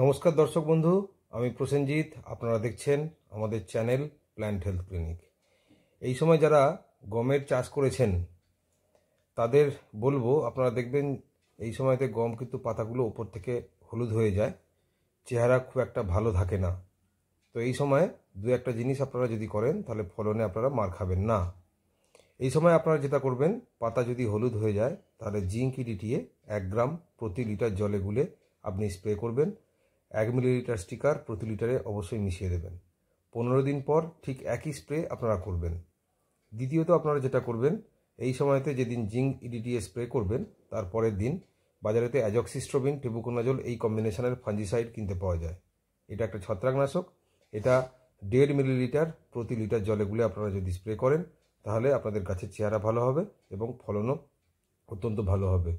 নমস্কার দর্শক বন্ধু আমি প্রসেনজিৎ আপনারা দেখছেন আমাদের চ্যানেল প্ল্যান্ট হেলথ ক্লিনিক এই সময় যারা গমের চাষ করেছেন তাদের বলবো আপনারা দেখবেন এই সময়তে গম কিন্তু পাতাগুলো ওপর থেকে হলুদ হয়ে যায় চেহারা খুব একটা ভালো থাকে না তো এই সময় দু একটা জিনিস আপনারা যদি করেন তাহলে ফলনে আপনারা মার খাবেন না এই সময় আপনারা যেটা করবেন পাতা যদি হলুদ হয়ে যায় তাহলে জিঙ্ক ডিটিয়ে এক গ্রাম প্রতি লিটার জলে গুলে আপনি স্প্রে করবেন এক মিলিলিটার স্টিকার প্রতি লিটারে অবশ্যই মিশিয়ে দেবেন পনেরো দিন পর ঠিক একই স্প্রে আপনারা করবেন দ্বিতীয়ত আপনারা যেটা করবেন এই সময়তে যেদিন জিঙ্ক ইডিটিএ e স্প্রে করবেন তার পরের দিন বাজারেতে অ্যাজক্সিস্ট্রোবিন টেবুকোনাজল এই কম্বিনেশনের ফাঞ্জিসাইড কিনতে পাওয়া যায় এটা একটা ছত্রাকনাশক এটা দেড় মিলিলিটার প্রতি লিটার জলে গুলে আপনারা যদি স্প্রে করেন তাহলে আপনাদের গাছের চেহারা ভালো হবে এবং ফলনও অত্যন্ত ভালো হবে